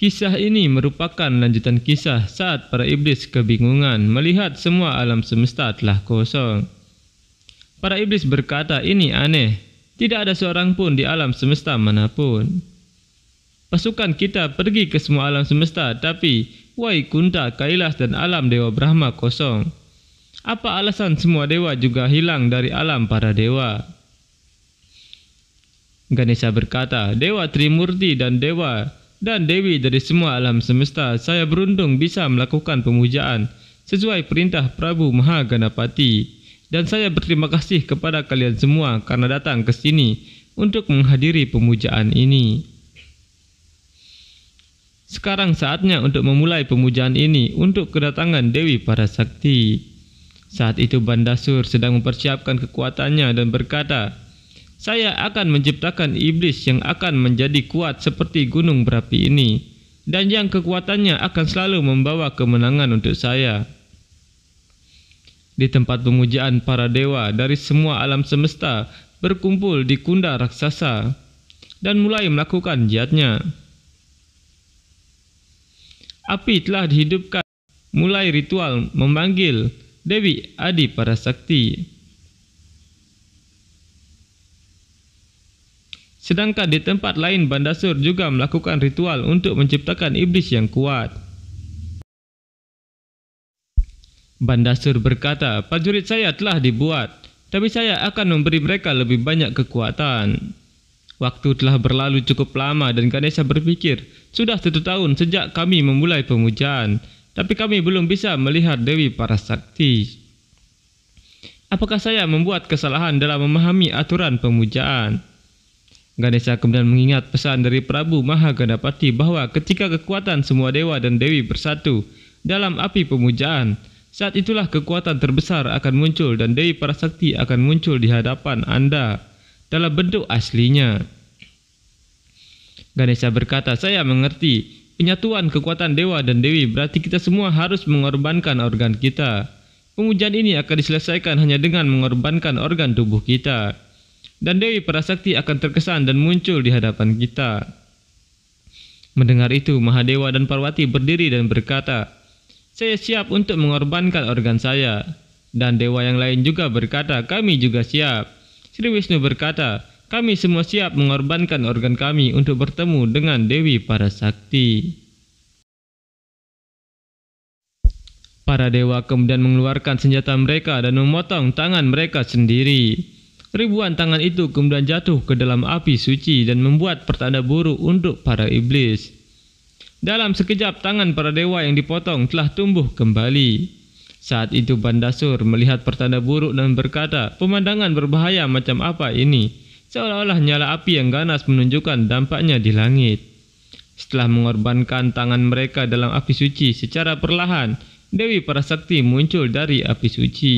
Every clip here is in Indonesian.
Kisah ini merupakan lanjutan kisah saat para iblis kebingungan melihat semua alam semesta telah kosong. Para iblis berkata ini aneh, tidak ada seorang pun di alam semesta manapun. Pasukan kita pergi ke semua alam semesta, tapi Wai Kunta, Kailas, dan alam Dewa Brahma kosong. Apa alasan semua dewa juga hilang dari alam para dewa? Ganesha berkata, Dewa Trimurti dan Dewa dan Dewi dari semua alam semesta, saya beruntung bisa melakukan pemujaan sesuai perintah Prabu Maha Ganapati. Dan saya berterima kasih kepada kalian semua karena datang ke sini untuk menghadiri pemujaan ini. Sekarang saatnya untuk memulai pemujaan ini untuk kedatangan Dewi para sakti. Saat itu Bandasur sedang mempersiapkan kekuatannya dan berkata, saya akan menciptakan iblis yang akan menjadi kuat seperti gunung berapi ini dan yang kekuatannya akan selalu membawa kemenangan untuk saya. Di tempat pemujaan para dewa dari semua alam semesta berkumpul di kunda raksasa dan mulai melakukan jihadnya. Api telah dihidupkan, mulai ritual memanggil Dewi Adi para sakti. Sedangkan di tempat lain Bandasur juga melakukan ritual untuk menciptakan iblis yang kuat. Bandasur berkata, prajurit saya telah dibuat, tapi saya akan memberi mereka lebih banyak kekuatan. Waktu telah berlalu cukup lama dan Ganesha berpikir, sudah satu tahun sejak kami memulai pemujaan, tapi kami belum bisa melihat Dewi para sakti. Apakah saya membuat kesalahan dalam memahami aturan pemujaan? Ganesha kemudian mengingat pesan dari Prabu Maha Mahagadapati bahwa ketika kekuatan semua dewa dan dewi bersatu dalam api pemujaan, saat itulah kekuatan terbesar akan muncul dan Dewi para sakti akan muncul di hadapan Anda dalam bentuk aslinya. Ganesha berkata, saya mengerti, penyatuan kekuatan dewa dan dewi berarti kita semua harus mengorbankan organ kita. Pemujaan ini akan diselesaikan hanya dengan mengorbankan organ tubuh kita dan Dewi Prasakti akan terkesan dan muncul di hadapan kita. Mendengar itu, Mahadewa dan Parwati berdiri dan berkata, Saya siap untuk mengorbankan organ saya. Dan dewa yang lain juga berkata, kami juga siap. Sri Wisnu berkata, kami semua siap mengorbankan organ kami untuk bertemu dengan Dewi Parasakti. Para dewa kemudian mengeluarkan senjata mereka dan memotong tangan mereka sendiri. Ribuan tangan itu kemudian jatuh ke dalam api suci dan membuat pertanda buruk untuk para iblis. Dalam sekejap tangan para dewa yang dipotong telah tumbuh kembali. Saat itu Bandasur melihat pertanda buruk dan berkata, pemandangan berbahaya macam apa ini? Seolah-olah nyala api yang ganas menunjukkan dampaknya di langit. Setelah mengorbankan tangan mereka dalam api suci secara perlahan, Dewi para sakti muncul dari api suci.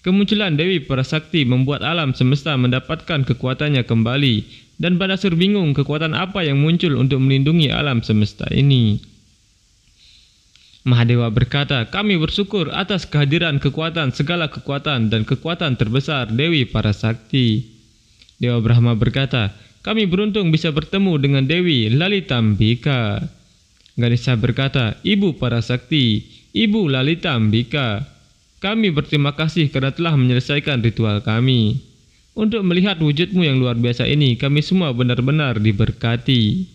Kemunculan Dewi Prasakti membuat alam semesta mendapatkan kekuatannya kembali dan Badasur bingung kekuatan apa yang muncul untuk melindungi alam semesta ini. Mahadewa berkata, kami bersyukur atas kehadiran kekuatan segala kekuatan dan kekuatan terbesar Dewi Para Sakti. Dewa Brahma berkata, kami beruntung bisa bertemu dengan Dewi Lalitambika. Ganesha berkata, Ibu Para Sakti, Ibu Lalitambika. Kami berterima kasih karena telah menyelesaikan ritual kami. Untuk melihat wujudmu yang luar biasa ini, kami semua benar-benar diberkati.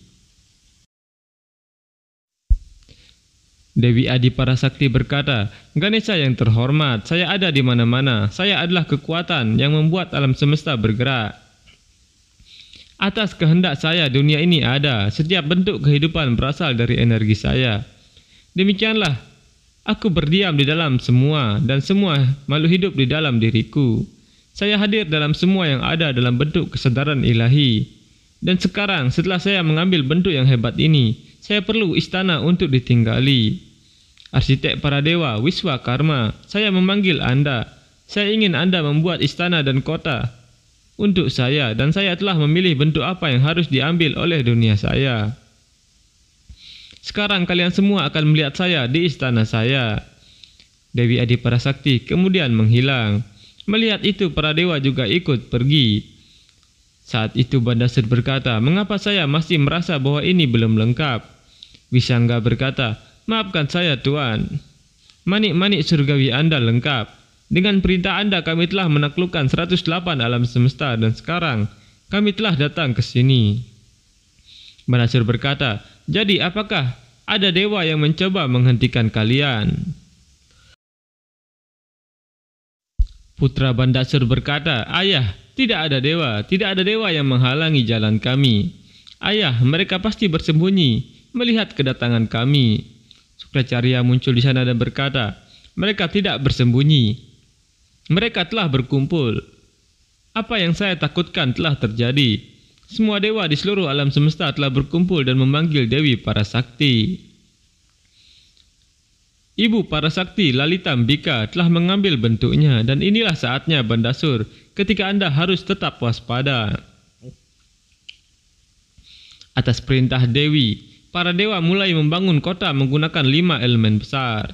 Dewi Adi Parasakti berkata, Ganesha yang terhormat, saya ada di mana-mana. Saya adalah kekuatan yang membuat alam semesta bergerak. Atas kehendak saya, dunia ini ada. Setiap bentuk kehidupan berasal dari energi saya. Demikianlah Aku berdiam di dalam semua dan semua makhluk hidup di dalam diriku. Saya hadir dalam semua yang ada dalam bentuk kesadaran ilahi. Dan sekarang setelah saya mengambil bentuk yang hebat ini, saya perlu istana untuk ditinggali. Arsitek para dewa, Wiswa Karma, saya memanggil Anda. Saya ingin Anda membuat istana dan kota untuk saya dan saya telah memilih bentuk apa yang harus diambil oleh dunia saya. Sekarang kalian semua akan melihat saya di istana saya. Dewi Adi Parasakti kemudian menghilang. Melihat itu para dewa juga ikut pergi. Saat itu Bandasur berkata, mengapa saya masih merasa bahwa ini belum lengkap? Wisangga berkata, maafkan saya tuan. Manik-manik surgawi anda lengkap. Dengan perintah anda kami telah menaklukkan 108 alam semesta dan sekarang kami telah datang ke sini. Bandasur berkata, jadi apakah ada dewa yang mencoba menghentikan kalian? Putra Bandasur berkata, Ayah, tidak ada dewa, tidak ada dewa yang menghalangi jalan kami. Ayah, mereka pasti bersembunyi, melihat kedatangan kami. Sukracarya muncul di sana dan berkata, mereka tidak bersembunyi. Mereka telah berkumpul. Apa yang saya takutkan telah terjadi. Semua dewa di seluruh alam semesta telah berkumpul dan memanggil Dewi para sakti. Ibu para sakti Lalita Mbika telah mengambil bentuknya dan inilah saatnya Bandasur ketika Anda harus tetap waspada. Atas perintah Dewi, para dewa mulai membangun kota menggunakan lima elemen besar.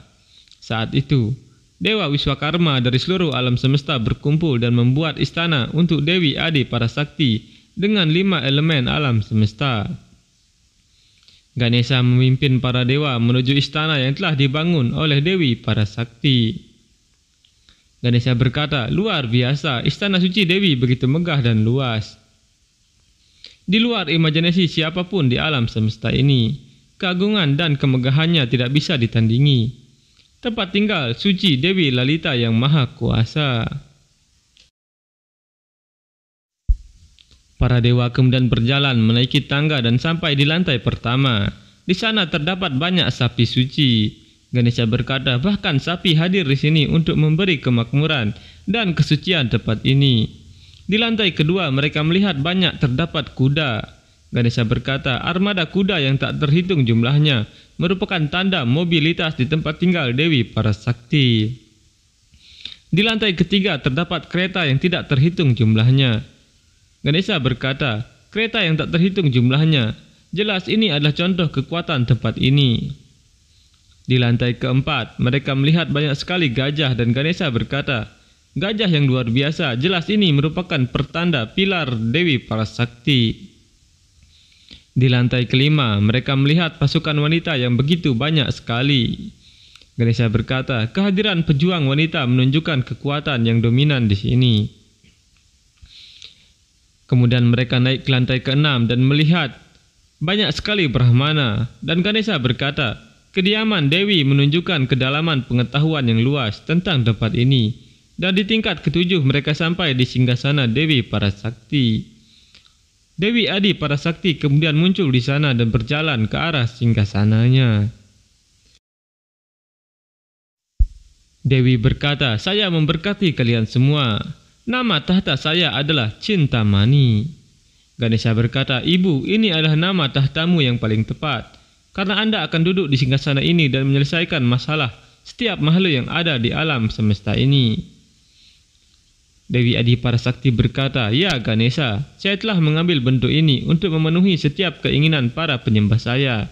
Saat itu, Dewa Wiswakarma dari seluruh alam semesta berkumpul dan membuat istana untuk Dewi Adi para sakti dengan lima elemen alam semesta. Ganesha memimpin para dewa menuju istana yang telah dibangun oleh Dewi para Sakti. Ganesha berkata, luar biasa, istana suci Dewi begitu megah dan luas. Di luar imajinasi siapapun di alam semesta ini, keagungan dan kemegahannya tidak bisa ditandingi. Tempat tinggal suci Dewi Lalita yang maha kuasa. Para dewa kemudian berjalan menaiki tangga dan sampai di lantai pertama. Di sana terdapat banyak sapi suci. Ganesha berkata, bahkan sapi hadir di sini untuk memberi kemakmuran dan kesucian tempat ini. Di lantai kedua mereka melihat banyak terdapat kuda. Ganesha berkata, armada kuda yang tak terhitung jumlahnya merupakan tanda mobilitas di tempat tinggal Dewi para sakti. Di lantai ketiga terdapat kereta yang tidak terhitung jumlahnya. Ganesha berkata, kereta yang tak terhitung jumlahnya. Jelas ini adalah contoh kekuatan tempat ini. Di lantai keempat, mereka melihat banyak sekali gajah dan Ganesha berkata, Gajah yang luar biasa, jelas ini merupakan pertanda pilar Dewi Para Sakti. Di lantai kelima, mereka melihat pasukan wanita yang begitu banyak sekali. Ganesha berkata, kehadiran pejuang wanita menunjukkan kekuatan yang dominan di sini. Kemudian mereka naik ke lantai keenam dan melihat banyak sekali Brahmana dan Ganesha berkata, kediaman Dewi menunjukkan kedalaman pengetahuan yang luas tentang tempat ini. Dan di tingkat ketujuh mereka sampai di singgasana Dewi para Sakti. Dewi Adi para Sakti kemudian muncul di sana dan berjalan ke arah singgasananya. Dewi berkata, "Saya memberkati kalian semua." Nama tahta saya adalah Cinta Mani. Ganesha berkata, Ibu, ini adalah nama tahtamu yang paling tepat. Karena Anda akan duduk di singgasana ini dan menyelesaikan masalah setiap makhluk yang ada di alam semesta ini. Dewi Para Sakti berkata, Ya Ganesha, saya telah mengambil bentuk ini untuk memenuhi setiap keinginan para penyembah saya.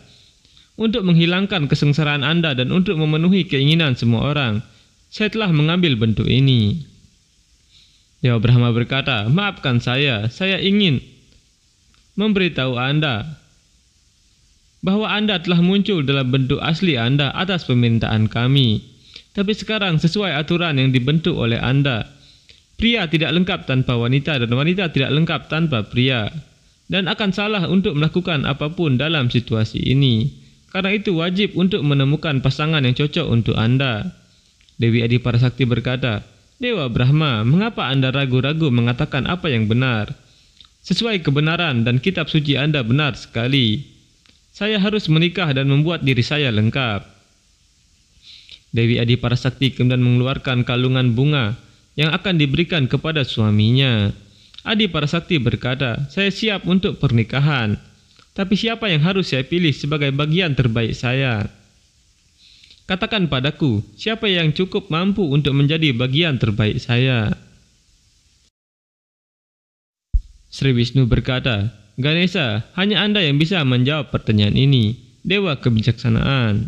Untuk menghilangkan kesengsaraan Anda dan untuk memenuhi keinginan semua orang, saya telah mengambil bentuk ini. Ya Brahma berkata, maafkan saya, saya ingin memberitahu Anda bahwa Anda telah muncul dalam bentuk asli Anda atas permintaan kami. Tapi sekarang sesuai aturan yang dibentuk oleh Anda, pria tidak lengkap tanpa wanita dan wanita tidak lengkap tanpa pria. Dan akan salah untuk melakukan apapun dalam situasi ini. Karena itu wajib untuk menemukan pasangan yang cocok untuk Anda. Dewi Adi Parasakti berkata, Dewa Brahma, mengapa Anda ragu-ragu mengatakan apa yang benar? Sesuai kebenaran dan kitab suci Anda benar sekali. Saya harus menikah dan membuat diri saya lengkap. Dewi Adi Parasakti kemudian mengeluarkan kalungan bunga yang akan diberikan kepada suaminya. Adi Parasakti berkata, saya siap untuk pernikahan, tapi siapa yang harus saya pilih sebagai bagian terbaik saya?' Katakan padaku, siapa yang cukup mampu untuk menjadi bagian terbaik saya? Sri Wisnu berkata, Ganesha, hanya Anda yang bisa menjawab pertanyaan ini. Dewa kebijaksanaan.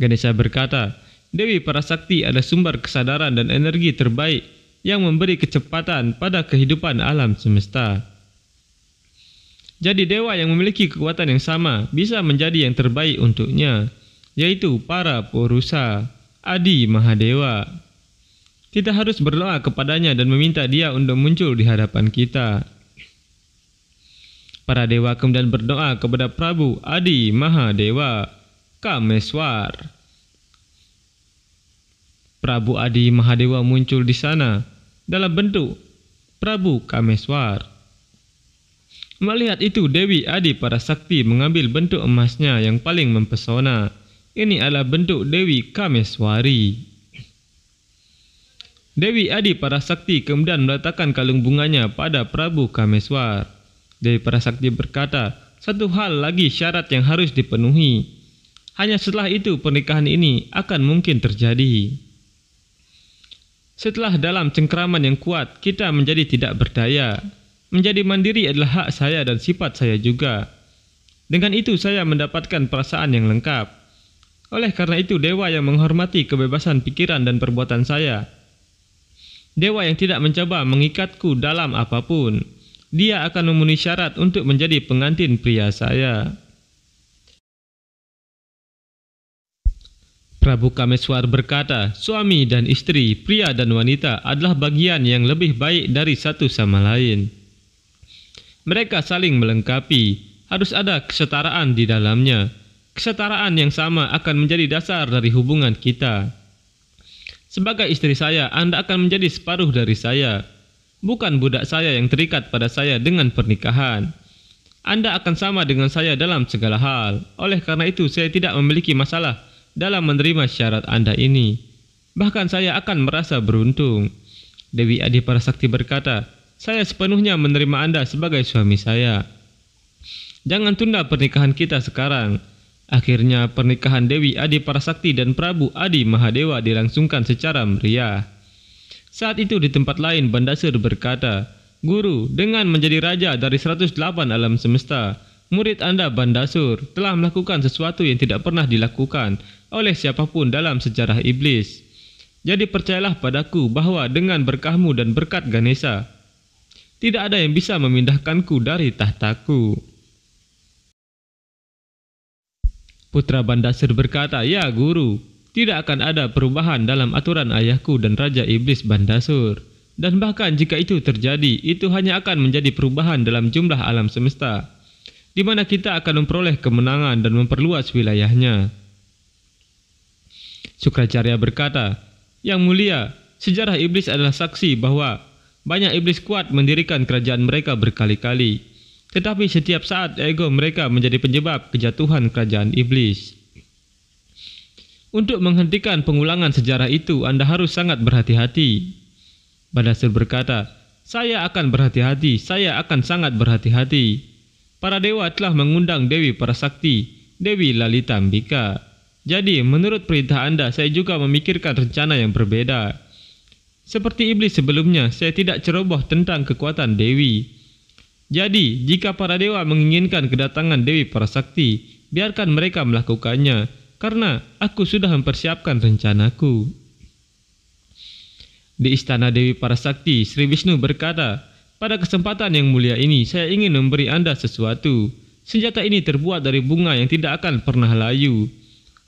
Ganesha berkata, Dewi para sakti ada sumber kesadaran dan energi terbaik yang memberi kecepatan pada kehidupan alam semesta. Jadi dewa yang memiliki kekuatan yang sama bisa menjadi yang terbaik untuknya yaitu para purusa, Adi Mahadewa. Kita harus berdoa kepadanya dan meminta dia untuk muncul di hadapan kita. Para dewa kemudian berdoa kepada Prabu Adi Mahadewa, Kameswar. Prabu Adi Mahadewa muncul di sana dalam bentuk Prabu Kameswar. Melihat itu, Dewi Adi para sakti mengambil bentuk emasnya yang paling mempesona ini adalah bentuk Dewi Kameswari. Dewi Adi Parasakti kemudian meletakkan kalung bunganya pada Prabu Kameswar. Dewi Parasakti berkata, satu hal lagi syarat yang harus dipenuhi. Hanya setelah itu pernikahan ini akan mungkin terjadi. Setelah dalam cengkeraman yang kuat, kita menjadi tidak berdaya. Menjadi mandiri adalah hak saya dan sifat saya juga. Dengan itu saya mendapatkan perasaan yang lengkap. Oleh karena itu, dewa yang menghormati kebebasan pikiran dan perbuatan saya. Dewa yang tidak mencoba mengikatku dalam apapun. Dia akan memenuhi syarat untuk menjadi pengantin pria saya. Prabu Kameswar berkata, suami dan istri, pria dan wanita adalah bagian yang lebih baik dari satu sama lain. Mereka saling melengkapi, harus ada kesetaraan di dalamnya. Kesetaraan yang sama akan menjadi dasar dari hubungan kita. Sebagai istri saya, Anda akan menjadi separuh dari saya, bukan budak saya yang terikat pada saya dengan pernikahan. Anda akan sama dengan saya dalam segala hal. Oleh karena itu, saya tidak memiliki masalah dalam menerima syarat Anda ini. Bahkan saya akan merasa beruntung. Dewi Adi Parasakti berkata, saya sepenuhnya menerima Anda sebagai suami saya. Jangan tunda pernikahan kita sekarang. Akhirnya pernikahan Dewi Adi Parasakti dan Prabu Adi Mahadewa dilangsungkan secara meriah. Saat itu di tempat lain Bandasir berkata, Guru, dengan menjadi raja dari 108 alam semesta, murid Anda Bandasur telah melakukan sesuatu yang tidak pernah dilakukan oleh siapapun dalam sejarah iblis. Jadi percayalah padaku bahwa dengan berkahmu dan berkat Ganesha, tidak ada yang bisa memindahkanku dari tahtaku. Putra Bandasir berkata, Ya guru, tidak akan ada perubahan dalam aturan ayahku dan Raja Iblis Bandasur. Dan bahkan jika itu terjadi, itu hanya akan menjadi perubahan dalam jumlah alam semesta, di mana kita akan memperoleh kemenangan dan memperluas wilayahnya. Sukracarya berkata, Yang mulia, sejarah iblis adalah saksi bahwa banyak iblis kuat mendirikan kerajaan mereka berkali-kali. Tetapi setiap saat ego mereka menjadi penyebab kejatuhan kerajaan iblis. Untuk menghentikan pengulangan sejarah itu, Anda harus sangat berhati-hati. Badasir berkata, saya akan berhati-hati, saya akan sangat berhati-hati. Para dewa telah mengundang Dewi para sakti, Dewi Lalita Ambika. Jadi, menurut perintah Anda, saya juga memikirkan rencana yang berbeda. Seperti iblis sebelumnya, saya tidak ceroboh tentang kekuatan Dewi jadi, jika para dewa menginginkan kedatangan Dewi Parasakti, biarkan mereka melakukannya, karena aku sudah mempersiapkan rencanaku. Di istana Dewi Parasakti, Sri Wisnu berkata, Pada kesempatan yang mulia ini, saya ingin memberi Anda sesuatu. Senjata ini terbuat dari bunga yang tidak akan pernah layu.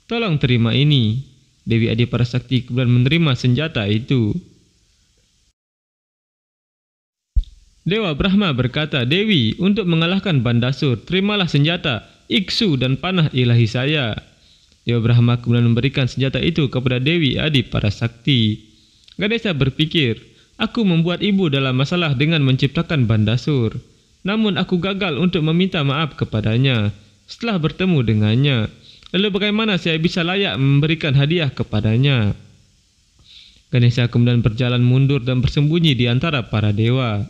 Tolong terima ini. Dewi Adi Parasakti kemudian menerima senjata itu. Dewa Brahma berkata, Dewi, untuk mengalahkan Bandasur, terimalah senjata, iksu dan panah ilahi saya. Dewa Brahma kemudian memberikan senjata itu kepada Dewi Adi para sakti. Ganesha berpikir, aku membuat ibu dalam masalah dengan menciptakan Bandasur. Namun aku gagal untuk meminta maaf kepadanya setelah bertemu dengannya. Lalu bagaimana saya bisa layak memberikan hadiah kepadanya? Ganesha kemudian berjalan mundur dan bersembunyi di antara para dewa.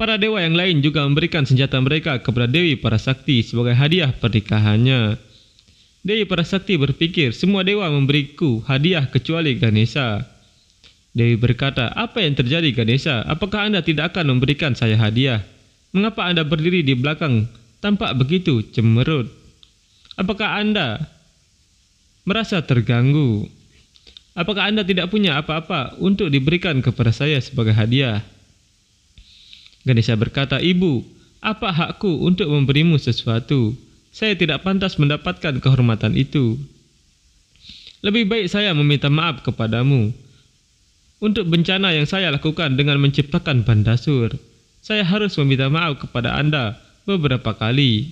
Para dewa yang lain juga memberikan senjata mereka kepada Dewi para sakti sebagai hadiah pernikahannya. Dewi para sakti berpikir, semua dewa memberiku hadiah kecuali Ganesha. Dewi berkata, apa yang terjadi Ganesha? Apakah Anda tidak akan memberikan saya hadiah? Mengapa Anda berdiri di belakang tampak begitu cemerut? Apakah Anda merasa terganggu? Apakah Anda tidak punya apa-apa untuk diberikan kepada saya sebagai hadiah? Ganesha berkata, Ibu, apa hakku untuk memberimu sesuatu? Saya tidak pantas mendapatkan kehormatan itu. Lebih baik saya meminta maaf kepadamu untuk bencana yang saya lakukan dengan menciptakan bandasur. Saya harus meminta maaf kepada Anda beberapa kali.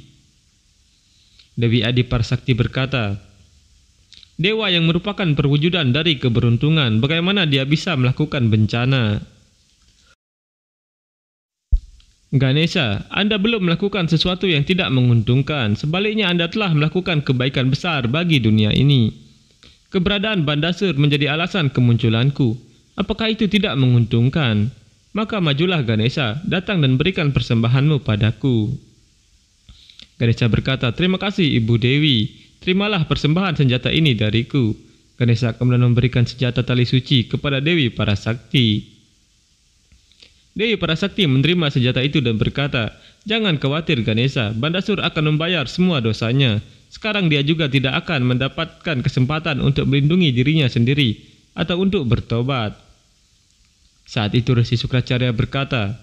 Dewi Adi Parsakti berkata, Dewa yang merupakan perwujudan dari keberuntungan, bagaimana dia bisa melakukan bencana? Ganesha, Anda belum melakukan sesuatu yang tidak menguntungkan. Sebaliknya Anda telah melakukan kebaikan besar bagi dunia ini. Keberadaan Bandasur menjadi alasan kemunculanku. Apakah itu tidak menguntungkan? Maka majulah Ganesha, datang dan berikan persembahanmu padaku. Ganesha berkata, Terima kasih Ibu Dewi. Terimalah persembahan senjata ini dariku. Ganesha kemudian memberikan senjata tali suci kepada Dewi para sakti. Dewi Para Sakti menerima senjata itu dan berkata, Jangan khawatir Ganesha, Bandasur akan membayar semua dosanya. Sekarang dia juga tidak akan mendapatkan kesempatan untuk melindungi dirinya sendiri atau untuk bertobat. Saat itu Resi Sukracarya berkata,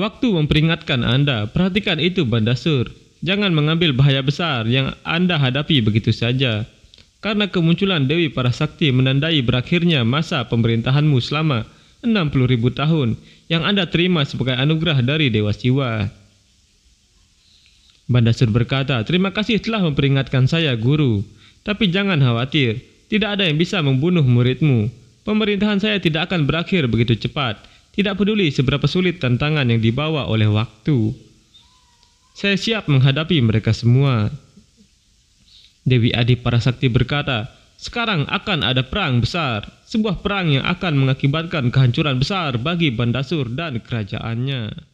Waktu memperingatkan Anda, perhatikan itu Bandasur. Jangan mengambil bahaya besar yang Anda hadapi begitu saja karena kemunculan Dewi Para Sakti menandai berakhirnya masa pemerintahanmu selama 60.000 tahun yang Anda terima sebagai anugerah dari Dewa Siwa. Bandasur berkata, terima kasih telah memperingatkan saya guru, tapi jangan khawatir, tidak ada yang bisa membunuh muridmu. Pemerintahan saya tidak akan berakhir begitu cepat, tidak peduli seberapa sulit tantangan yang dibawa oleh waktu. Saya siap menghadapi mereka semua. Dewi Adi Parasakti berkata, sekarang akan ada perang besar, sebuah perang yang akan mengakibatkan kehancuran besar bagi Bandasur dan kerajaannya.